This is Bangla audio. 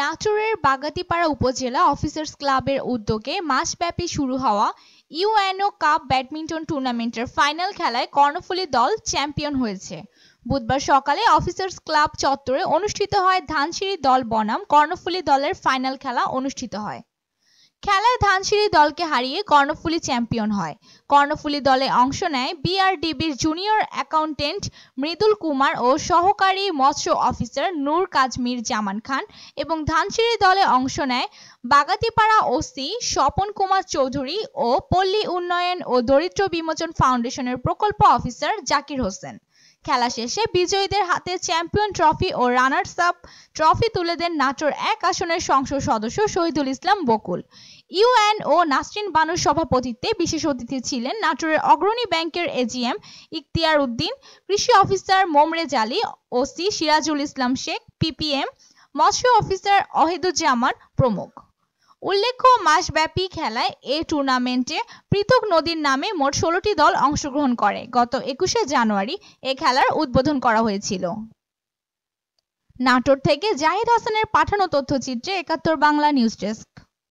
নাটোরের বাগাতিপাড়া উপজেলা অফিসার্স ক্লাবের উদ্যোগে মাসব্যাপী শুরু হওয়া ইউএনও কাপ ব্যাডমিন্টন টুর্নামেন্টের ফাইনাল খেলায় কর্ণফুলী দল চ্যাম্পিয়ন হয়েছে বুধবার সকালে অফিসার্স ক্লাব চত্বরে অনুষ্ঠিত হয় ধানসিঁড়ি দল বনাম কর্ণফুলী দলের ফাইনাল খেলা অনুষ্ঠিত হয় খেলায় ধানসিঁড়ি দলকে হারিয়ে কর্ণফুলী চ্যাম্পিয়ন হয় কর্ণফুলী দলে অংশ নেয় বিআরডিবির জুনিয়র অ্যাকাউন্টেন্ট মৃদুল কুমার ও সহকারী মৎস্য অফিসার নূর কাজমির জামান খান এবং ধানসিঁড়ি দলে অংশ নেয় বাগাতিপাড়া ওসি স্বপন কুমার চৌধুরী ও পল্লী উন্নয়ন ও দরিদ্র বিমোচন ফাউন্ডেশনের প্রকল্প অফিসার জাকির হোসেন খেলা শেষে বিজয়ীদের হাতে চ্যাম্পিয়ন ট্রফি ও রানার্স আপ ট্রফি তুলে দেন নাটোর এক আসনের সংসদ সদস্য শহীদুল ইসলাম বকুল ইউএনও নাসরিন বানুর সভাপতিত্বে বিশেষ অতিথি ছিলেন নাটোরের অগ্রণী ব্যাংকের এজিএম ইখতিয়ার উদ্দিন কৃষি অফিসার মোমরে জালি ওসি সিরাজুল ইসলাম শেখ পিপিএম মৎস্য অফিসার অহিদুজ্জামান প্রমুখ উল্লেখ্য মাসব্যাপী খেলায় এ টুর্নামেন্টে পৃথক নদীর নামে মোট ষোলোটি দল অংশগ্রহণ করে গত একুশে জানুয়ারি এ খেলার উদ্বোধন করা হয়েছিল নাটোর থেকে জাহিদ হাসানের পাঠানো তথ্যচিত্রে একাত্তর বাংলা নিউজ ডেস্ক